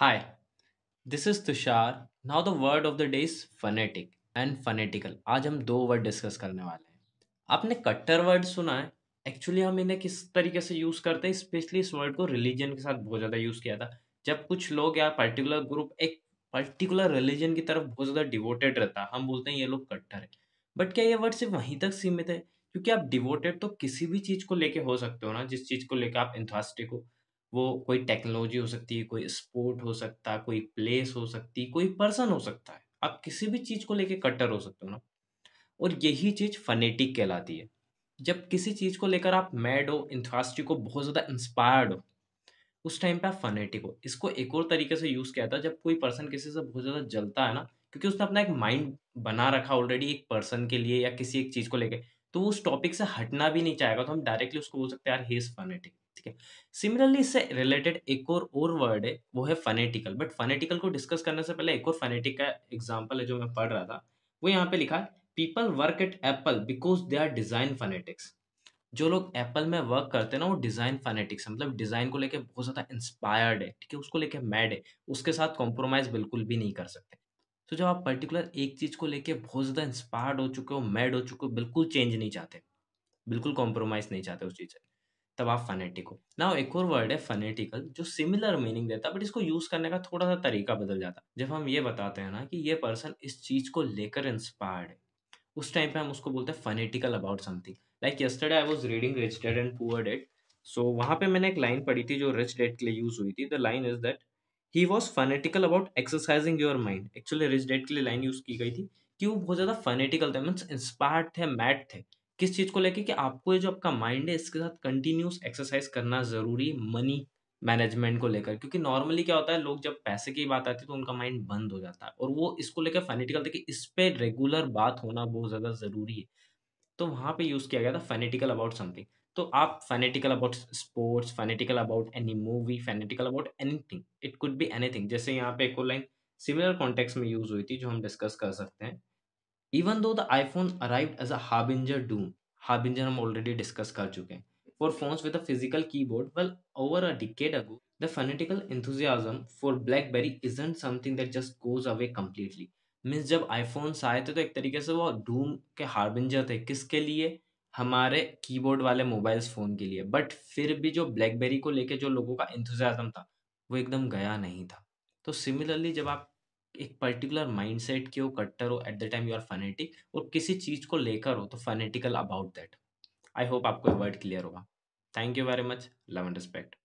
Hi, this is Tushar. Now the word of the day is phonetic and phonetical. आज हम दो word discuss करने वाले हैं आपने कट्टर वर्ड सुना है एक्चुअली हम इन्हें किस तरीके से यूज़ करते हैं स्पेशली इस वर्ड को रिलीजन के साथ बहुत ज़्यादा यूज़ किया था जब कुछ लोग या पर्टिकुलर ग्रुप एक पर्टिकुलर रिलीजन की तरफ बहुत ज़्यादा डिवोटेड रहता है हम बोलते हैं ये लोग कट्टर है बट क्या ये वर्ड सिर्फ वहीं तक सीमित है क्योंकि आप डिवोटेड तो किसी भी चीज़ को लेके हो सकते हो ना जिस चीज़ को लेकर आप इंथास्टिक हो वो कोई टेक्नोलॉजी हो सकती है कोई स्पोर्ट हो सकता है कोई प्लेस हो सकती है कोई पर्सन हो सकता है आप किसी भी चीज़ को लेके कट्टर हो सकते हो ना और यही चीज़ फनेटिक कहलाती है जब किसी चीज़ को लेकर आप मैड हो इंथ्रास्टिक को बहुत ज़्यादा इंस्पायर्ड हो उस टाइम पे आप फनेटिक हो इसको एक और तरीके से यूज़ किया था जब कोई पर्सन किसी से बहुत ज़्यादा जलता है ना क्योंकि उसने अपना एक माइंड बना रखा ऑलरेडी एक पर्सन के लिए या किसी एक चीज़ को लेकर तो उस टॉपिक से हटना भी नहीं चाहेगा तो हम डायरेक्टली उसको बोल सकते हैं यार फनेटिक ठीक है सिमिलरली इससे रिलेटेड एक और और वर्ड है वो है फनेटिकल बट फनेटिकल को डिस्कस करने से पहले एक और फनेटिक का एग्जाम्पल है जो मैं पढ़ रहा था वो यहाँ पे लिखा है people work at Apple because they are design fanatics जो लोग एप्पल में वर्क करते हैं ना वो डिज़ाइन फनेटिक्स मतलब डिज़ाइन को लेके बहुत ज़्यादा इंस्पायर्ड है ठीक है उसको लेके मैड है उसके साथ कॉम्प्रोमाइज़ बिल्कुल भी नहीं कर सकते तो जब आप पर्टिकुलर एक चीज़ को लेके बहुत ज़्यादा इंस्पायर्ड हो चुके हो मैड हो चुके हो बिल्कुल चेंज नहीं चाहते बिल्कुल कॉम्प्रोमाइज़ नहीं चाहते उस चीज़ से तब आप फनेटिक हो ना एक और वर्ड है फनेटिकल जो सिमिलर मीनिंग देता है बट इसको यूज़ करने का थोड़ा सा तरीका बदल जाता है जब हम ये बताते हैं ना कि ये पर्सन इस चीज़ को लेकर इंस्पायर्ड है उस टाइम पे हम उसको बोलते हैं fanatical about something like yesterday I was reading Rich Dad and Poor Dad so वहाँ पे मैंने एक लाइन पढ़ी थी जो रिच डेड के लिए यूज़ हुई थी the line is that he was fanatical about exercising your mind actually Rich Dad के लिए लाइन यूज की गई थी कि वो बहुत ज़्यादा फनेटिकल थे मीन्स इंस्पायर्ड थे मैट थे किस चीज़ को लेके कि आपको ये जो आपका माइंड है इसके साथ कंटिन्यूस एक्सरसाइज करना ज़रूरी मनी मैनेजमेंट को लेकर क्योंकि नॉर्मली क्या होता है लोग जब पैसे की बात आती है तो उनका माइंड बंद हो जाता है और वो इसको लेकर फाइनेटिकल थे कि इस पर रेगुलर बात होना बहुत ज़्यादा ज़रूरी है तो वहां पे यूज़ किया गया था फाइनेटिकल अबाउट समथिंग तो आप fanatical about sports fanatical about any movie fanatical about anything it could be anything जैसे यहाँ पे एक लाइन सिमिलर कॉन्टेक्स में यूज हुई थी जो हम डिस्कस कर सकते हैं even though the iPhone arrive as a harbinger doom harbinger हम ऑलरेडी डिस्कस कर चुके हैं for for phones with a physical keyboard, well, over a decade ago, the fanatical enthusiasm for is and something that just goes away completely मीन्स जब iPhones आए थे तो एक तरीके से वो डूम के हार्बिंजर थे किसके लिए हमारे कीबोर्ड वाले मोबाइल्स फ़ोन के लिए बट फिर भी जो ब्लैकबेरी को लेके जो लोगों का इंथुजाजम था वो एकदम गया नहीं था तो सिमिलरली जब आप एक पर्टिकुलर माइंडसेट के हो कट्टर हो at the time you are fanatic और किसी चीज़ को लेकर हो तो fanatical about that I hope आपको वर्ड क्लियर होगा thank you very much love and respect